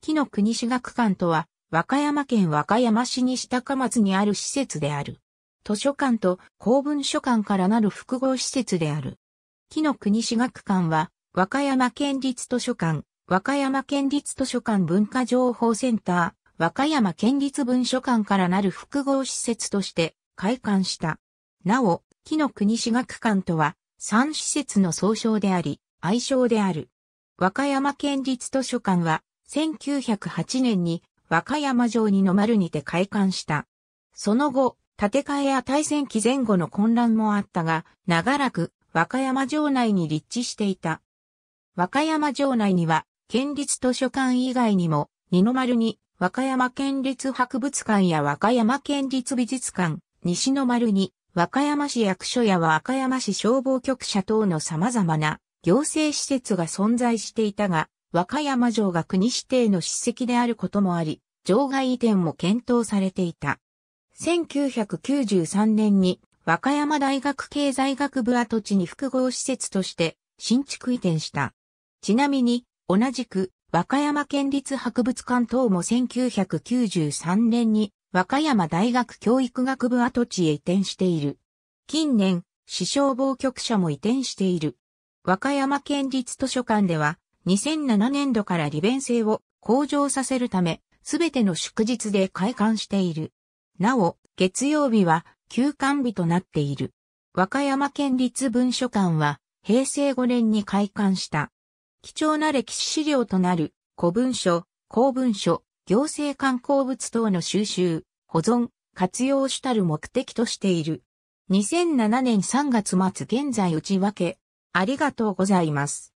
木の国史学館とは、和歌山県和歌山市西高松にある施設である。図書館と公文書館からなる複合施設である。木の国史学館は、和歌山県立図書館、和歌山県立図書館文化情報センター、和歌山県立文書館からなる複合施設として開館した。なお、木の国史学館とは、三施設の総称であり、愛称である。和歌山県立図書館は、1908年に和歌山城にの丸にて開館した。その後、建て替えや大戦期前後の混乱もあったが、長らく和歌山城内に立地していた。和歌山城内には、県立図書館以外にも、二の丸に和歌山県立博物館や和歌山県立美術館、西の丸に和歌山市役所や和歌山市消防局舎等の様々な行政施設が存在していたが、和歌山城が国指定の史跡であることもあり、城外移転も検討されていた。1993年に和歌山大学経済学部跡地に複合施設として新築移転した。ちなみに、同じく和歌山県立博物館等も1993年に和歌山大学教育学部跡地へ移転している。近年、市消防局舎も移転している。和歌山県立図書館では、2007年度から利便性を向上させるため、すべての祝日で開館している。なお、月曜日は休館日となっている。和歌山県立文書館は平成5年に開館した。貴重な歴史資料となる古文書、公文書、行政観光物等の収集、保存、活用したる目的としている。2007年3月末現在内訳。ありがとうございます。